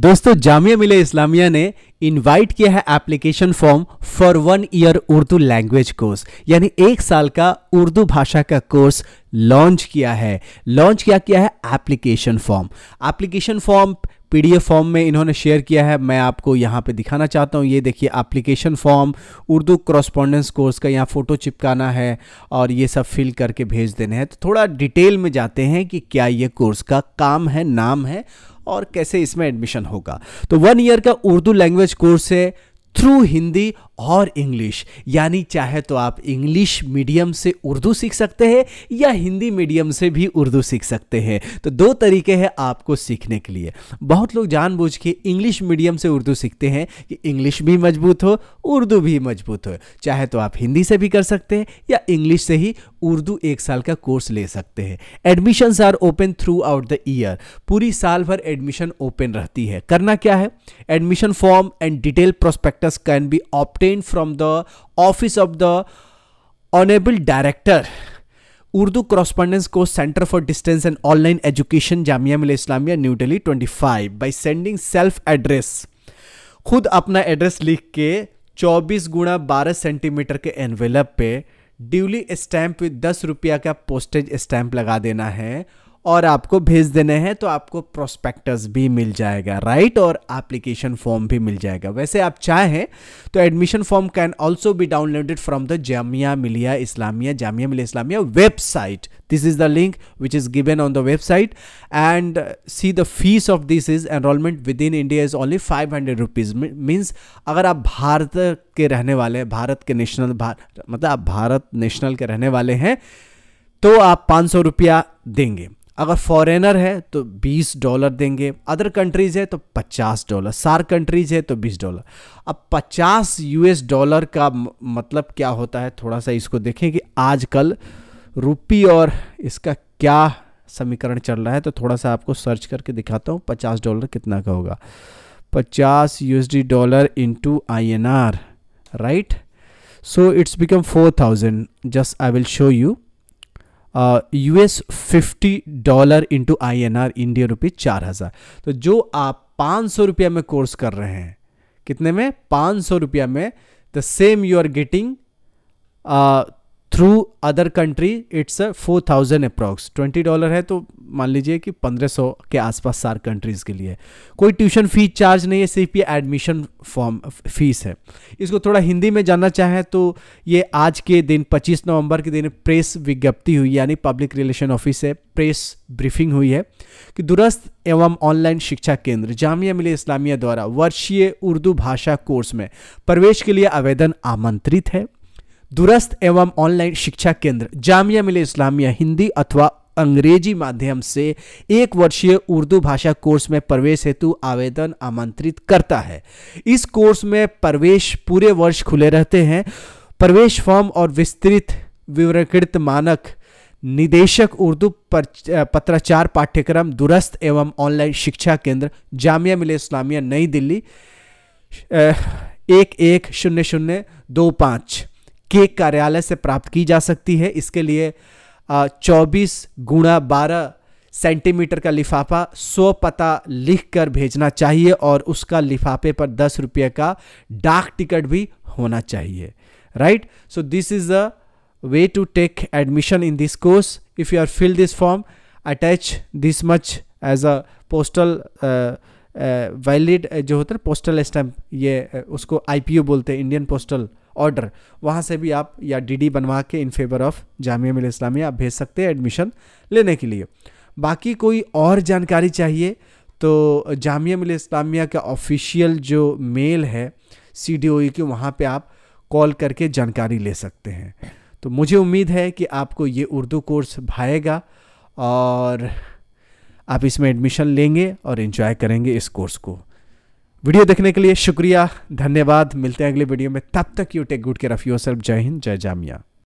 दोस्तों जामिया मिले इस्लामिया ने इनवाइट किया है application form for one year Urdu language course यानी एक साल का उर्दू भाषा का कोर्स लॉन्च किया है लॉन्च किया किया है application form application form PDF form में इन्होंने शेयर किया है मैं आपको यहाँ पे दिखाना चाहता हूँ ये देखिए application form Urdu correspondence course का यहाँ फ़ोटो चिपकाना है और ये सब फिल करके भेज देने हैं तो थोड़ा डिटेल में जाते हैं कि क्या ये कोर्स का काम है नाम है और कैसे इसमें एडमिशन होगा तो वन ईयर का उर्दू लैंग्वेज कोर्स है थ्रू हिंदी और इंग्लिश यानी चाहे तो आप इंग्लिश मीडियम से उर्दू सीख सकते हैं या हिंदी मीडियम से भी उर्दू सीख सकते हैं तो दो तरीके हैं आपको सीखने के लिए बहुत लोग जानबूझ के इंग्लिश मीडियम से उर्दू सीखते हैं कि इंग्लिश भी मजबूत हो उर्दू भी मजबूत हो चाहे तो आप हिंदी से भी कर सकते हैं या इंग्लिश से ही उर्दू एक साल का कोर्स ले सकते हैं admissions are open throughout the year पूरी साल भर एडमिशन ओपन रहती है करना क्या है admission form and detail prospectus can be opt obtained from the office of the honourable director Urdu correspondence को centre for distance and online education Jamia Millia Islamia new Delhi twenty five by sending self address खुद अपना address लिख के चौबीस गुणा बारह centimetre के envelope पे ड्यूली स्टैंप विद दस रुपया का पोस्टेज स्टैंप लगा देना है और आपको भेज देने हैं तो आपको प्रोस्पेक्टस भी मिल जाएगा राइट और एप्लीकेशन फॉर्म भी मिल जाएगा वैसे आप चाहें तो admission form can also be downloaded from the Jamia Millia Islamia Jamia Millia Islamia website this the link which is given on the website and see the fees of this is enrolment with in India is only five hundred rupees means अगर आप भारत के रहने वाले हैं भारत के national मतलब आप Bharat national के रहने वाले हैं तो आप सौ रुपया देंगे अगर फॉरेनर है तो 20 डॉलर देंगे अदर कंट्रीज़ है तो 50 डॉलर सार कंट्रीज़ है तो 20 डॉलर अब 50 यूएस डॉलर का मतलब क्या होता है थोड़ा सा इसको देखें कि आजकल रुपी और इसका क्या समीकरण चल रहा है तो थोड़ा सा आपको सर्च करके दिखाता हूँ पचास डॉलर कितना का होगा पचास USD dollar into I N R right so it's become four thousand just I will show you US fifty dollar into I N R India rupee चार हज़ार तो जो आप पाँच सौ रुपया में कोर्स कर रहे हैं कितने में पाँच सौ रुपया में the same you are getting through other country it's a four thousand approx twenty dollar है तो मान लीजिए कि पंद्रह सौ के आसपास सार कंट्रीज़ के लिए कोई ट्यूशन फीस चार्ज नहीं है सिर्फ ये एडमिशन फॉर्म फीस है इसको थोड़ा हिंदी में जानना चाहें तो ये आज के दिन पच्चीस नवंबर के दिन प्रेस विज्ञप्ति हुई यानी पब्लिक रिलेशन ऑफिस से प्रेस ब्रीफिंग हुई है कि दुरस्त एवं ऑनलाइन शिक्षा केंद्र जामिया मिले इस्लामिया द्वारा वर्षीय उर्दू भाषा कोर्स में प्रवेश के लिए आवेदन आमंत्रित है दूरस्थ एवं ऑनलाइन शिक्षा केंद्र जामिया मिले इस्लामिया हिंदी अथवा अंग्रेजी माध्यम से एक वर्षीय उर्दू भाषा कोर्स में प्रवेश हेतु आवेदन आमंत्रित करता है इस कोर्स में प्रवेश पूरे वर्ष खुले रहते हैं प्रवेश फॉर्म और विस्तृत विवरकृत मानक निदेशक उर्दू पत्राचार पाठ्यक्रम दूरस्थ एवं ऑनलाइन शिक्षा केंद्र जामिया मिले इस्लामिया नई दिल्ली एक एक शून्य शून्य दो पाँच के कार्यालय से प्राप्त की जा सकती है इसके लिए चौबीस गुणा बारह सेंटीमीटर का लिफाफा सौ पता लिख कर भेजना चाहिए और उसका लिफाफे पर दस रुपये का डाक टिकट भी होना चाहिए right so this is a way to take admission in this course if you are fill this form attach this much as a postal valid जो होता है पोस्टल स्टैम्प ये उसको आईपीओ बोलते हैं इंडियन पोस्टल ऑर्डर वहाँ से भी आप या डीडी बनवा के in favour of Jamia Millia Islamia आप भेज सकते हैं एडमिशन लेने के लिए बाकी कोई और जानकारी चाहिए तो जामिया मिल इस्लामिया का ऑफिशियल जो मेल है सी डी ओ के की वहाँ पर आप कॉल करके जानकारी ले सकते हैं तो मुझे उम्मीद है कि आपको ये उर्दू कोर्स भाएगा और आप इसमें एडमिशन लेंगे और इन्जॉय करेंगे इस कोर्स को वीडियो देखने के लिए शुक्रिया धन्यवाद मिलते हैं अगले वीडियो में तब तक you take good care of yourself जय हिंद जय जामिया